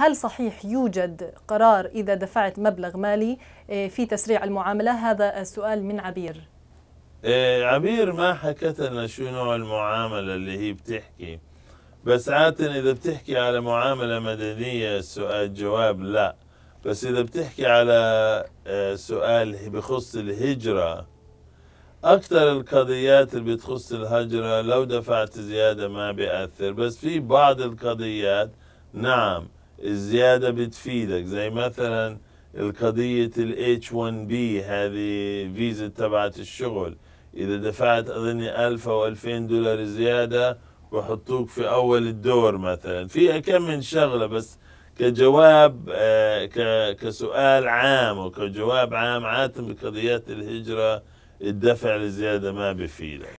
هل صحيح يوجد قرار إذا دفعت مبلغ مالي آه، في تسريع المعاملة هذا السؤال من عبير آه، عبير ما حكت لنا شو نوع المعاملة اللي هي بتحكي بس عادة إذا بتحكي على معاملة مدنية السؤال جواب لا بس إذا بتحكي على آه، سؤال بخص الهجرة أكثر القضيات اللي بتخص الهجرة لو دفعت زيادة ما بيأثر بس في بعض القضيات نعم الزيادة بتفيدك زي مثلا القضية ال H1B هذه فيزا تبعت الشغل إذا دفعت أظني 1000 أو 2000 دولار زيادة بحطوك في أول الدور مثلا فيها كم من شغلة بس كجواب آه، كسؤال عام وكجواب عام عادة بقضيات الهجرة الدفع لزيادة ما بفيدك